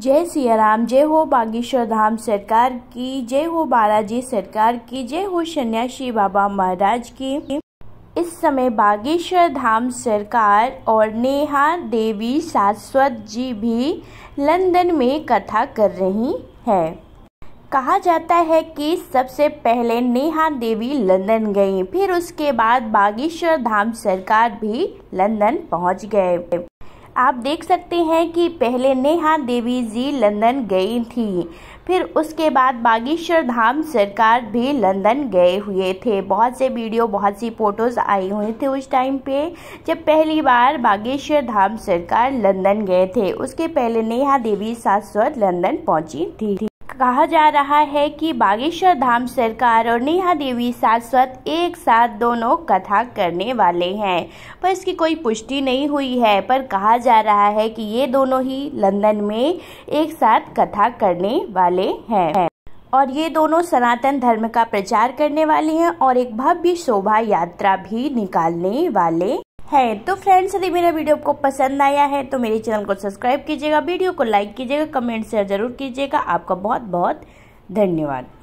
जय सिया राम जय हो बागेश्वर धाम सरकार की जय हो बालाजी सरकार की जय हो सन्यासी बाबा महाराज की इस समय बागेश्वर धाम सरकार और नेहा देवी शाश्वत जी भी लंदन में कथा कर रही हैं कहा जाता है कि सबसे पहले नेहा देवी लंदन गई फिर उसके बाद बागेश्वर धाम सरकार भी लंदन पहुंच गए आप देख सकते हैं कि पहले नेहा देवी जी लंदन गई थी फिर उसके बाद बागेश्वर धाम सरकार भी लंदन गए हुए थे बहुत से वीडियो बहुत सी फ़ोटोज़ आई हुई थी उस टाइम पे जब पहली बार बागेश्वर धाम सरकार लंदन गए थे उसके पहले नेहा देवी शाश्वत लंदन पहुंची थी कहा जा रहा है कि बागेश्वर धाम सरकार और नेहा देवी साथ एक साथ दोनों कथा करने वाले हैं पर इसकी कोई पुष्टि नहीं हुई है पर कहा जा रहा है कि ये दोनों ही लंदन में एक साथ कथा करने वाले हैं और ये दोनों सनातन धर्म का प्रचार करने वाले हैं और एक भव्य शोभा यात्रा भी निकालने वाले है तो फ्रेंड्स यदि मेरा वीडियो आपको पसंद आया है तो मेरे चैनल को सब्सक्राइब कीजिएगा वीडियो को लाइक कीजिएगा कमेंट शेयर जरूर कीजिएगा आपका बहुत बहुत धन्यवाद